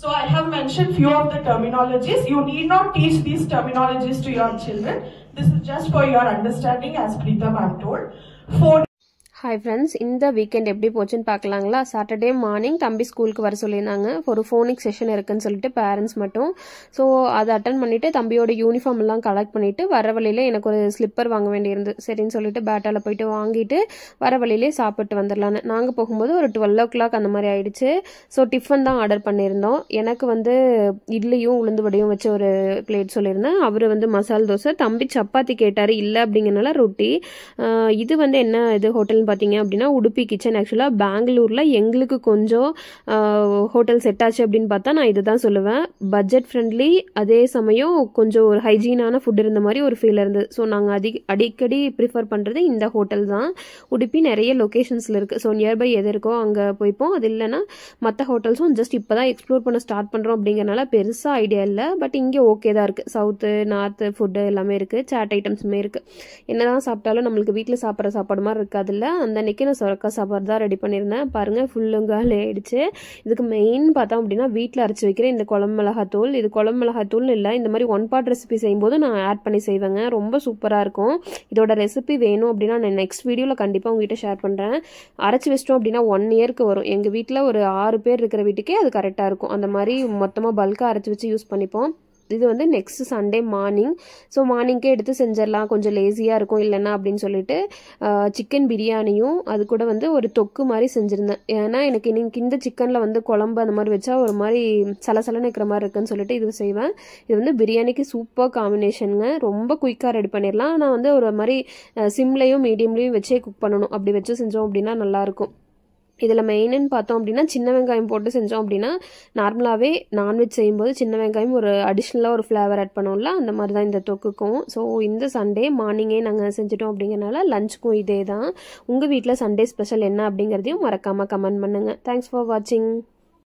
So I have mentioned few of the terminologies. You need not teach these terminologies to your children. This is just for your understanding as Pritam I am told. Four hi friends இந்த weekend எப்படி போச்சுன்னு பார்க்கலாங்களா Saturday morning தம்பி ஸ்கூலுக்கு வர சொல்லியிருந்தாங்க ஒரு phonic session இருக்குன்னு சொல்லிட்டு பேரண்ட்ஸ் மட்டும் ஸோ அதை அட்டன் பண்ணிவிட்டு தம்பியோட யூனிஃபார்ம் எல்லாம் கலெக்ட் பண்ணிவிட்டு வர வழியில் எனக்கு ஒரு ஸ்லிப்பர் வாங்க வேண்டியிருந்து சரின்னு சொல்லிட்டு பேட்டாவில் போயிட்டு வாங்கிட்டு வர வழியிலே சாப்பிட்டு வந்துடலான்னு நாங்கள் போகும்போது ஒரு டுவெல் ஓ கிளாக் அந்த மாதிரி ஆயிடுச்சு ஸோ டிஃபன் தான் ஆர்டர் பண்ணியிருந்தோம் எனக்கு வந்து இட்லியும் உளுந்து வடையும் வச்ச ஒரு பிளேட் சொல்லியிருந்தேன் அவர் வந்து மசால் தோசை தம்பி சப்பாத்தி கேட்டார் இல்லை அப்படிங்கிறனால ரொட்டி இது வந்து என்ன இது ஹோட்டல் பார்த்தீங்க அப்படின்னா உடுப்பி கிச்சன் ஆக்சுவலாக பெங்களூரில் எங்களுக்கு கொஞ்சம் ஹோட்டல் செட் ஆச்சு அப்படின்னு பார்த்தா நான் இதை தான் சொல்லுவேன் பட்ஜெட் ஃப்ரெண்ட்லி அதே சமயம் கொஞ்சம் ஒரு ஹைஜீனான ஃபுட் இருந்த மாதிரி ஒரு ஃபீல் இருந்தது ஸோ நாங்கள் அதிக அடிக்கடி ப்ரிஃபர் பண்ணுறது இந்த ஹோட்டல் தான் உடுப்பி நிறைய லொக்கேஷன்ஸில் இருக்குது ஸோ நியர்பை எது இருக்கோ அங்கே போய்ப்போம் அது இல்லைனா மற்ற ஹோட்டல்ஸும் ஜஸ்ட் இப்போ தான் எக்ஸ்ப்ளோர் பண்ண ஸ்டார்ட் பண்ணுறோம் அப்படிங்கிறனால பெருசாக ஐடியா இல்லை பட் இங்கே ஓகே தான் இருக்குது சவுத்து நார்த்து ஃபுட்டு எல்லாமே இருக்குது சாட் ஐட்டம்ஸுமே இருக்குது என்ன தான் சாப்பிட்டாலும் நம்மளுக்கு வீட்டில் சாப்பிட்ற சாப்பாடு மாதிரி இருக்காதுல்ல அந்த அன்றைக்கி நான் சொரக்கா சாப்பாடு தான் ரெடி பண்ணியிருந்தேன் பாருங்கள் ஃபுல்லுங்காலே ஆயிடுச்சு இதுக்கு மெயின் பார்த்தோம் அப்படின்னா வீட்டில் அரைச்சி வைக்கிறேன் இந்த குழம்பு மிளகாத்தூள் இது குழம்பு மிளகாத்தூள்னு இல்லை இந்த மாதிரி ஒன் பார்ட் ரெசிபி செய்யும்போது நான் ஆட் பண்ணி செய்வேங்க ரொம்ப சூப்பராக இருக்கும் இதோட ரெசிபி வேணும் அப்படின்னா நான் நெக்ஸ்ட் வீடியோவில் கண்டிப்பாக உங்ககிட்ட ஷேர் பண்ணுறேன் அரைச்சி வச்சிட்டோம் அப்படின்னா ஒன் இயர்க்கு வரும் எங்கள் வீட்டில் ஒரு ஆறு பேர் இருக்கிற வீட்டுக்கே அது கரெக்டாக இருக்கும் அந்த மாதிரி மொத்தமாக பல்காக அரைச்சி வச்சு யூஸ் பண்ணிப்போம் இது வந்து நெக்ஸ்ட் சண்டே மார்னிங் ஸோ மார்னிங்கே எடுத்து செஞ்சிடலாம் கொஞ்சம் லேசியாக இருக்கும் இல்லைன்னா அப்படின்னு சொல்லிட்டு சிக்கன் பிரியாணியும் அது கூட வந்து ஒரு தொக்கு மாதிரி செஞ்சுருந்தேன் ஏன்னா எனக்கு இன்னைக்கு இந்த சிக்கனில் வந்து குழம்பு அந்த மாதிரி வச்சா ஒரு மாதிரி சலசலன்னு இருக்கிற மாதிரி இருக்குன்னு சொல்லிட்டு இது செய்வேன் இது வந்து பிரியாணிக்கு சூப்பர் காம்பினேஷனுங்க ரொம்ப குயிக்காக ரெடி பண்ணிடலாம் ஆனால் வந்து ஒரு மாதிரி சிம்லேயும் மீடியம்லேயும் வச்சே குக் பண்ணணும் அப்படி வச்சு செஞ்சோம் அப்படின்னா நல்லாயிருக்கும் இதில் மெயின்னு பார்த்தோம் அப்படின்னா சின்ன வெங்காயம் போட்டு செஞ்சோம் அப்படின்னா நார்மலாகவே நான்வெஜ் செய்யும்போது சின்ன வெங்காயம் ஒரு அடிஷ்னலாக ஒரு ஃப்ளேவர் ஆட் பண்ணுவோம்ல அந்த மாதிரி தான் இந்த தொக்குக்கும் ஸோ இந்த சண்டே மார்னிங்கே நாங்கள் செஞ்சிட்டோம் அப்படிங்கிறனால லஞ்சுக்கும் இதே தான் உங்கள் வீட்டில் சண்டே ஸ்பெஷல் என்ன அப்படிங்கிறதையும் மறக்காமல் கமெண்ட் பண்ணுங்கள் தேங்க்ஸ் ஃபார் வாட்சிங்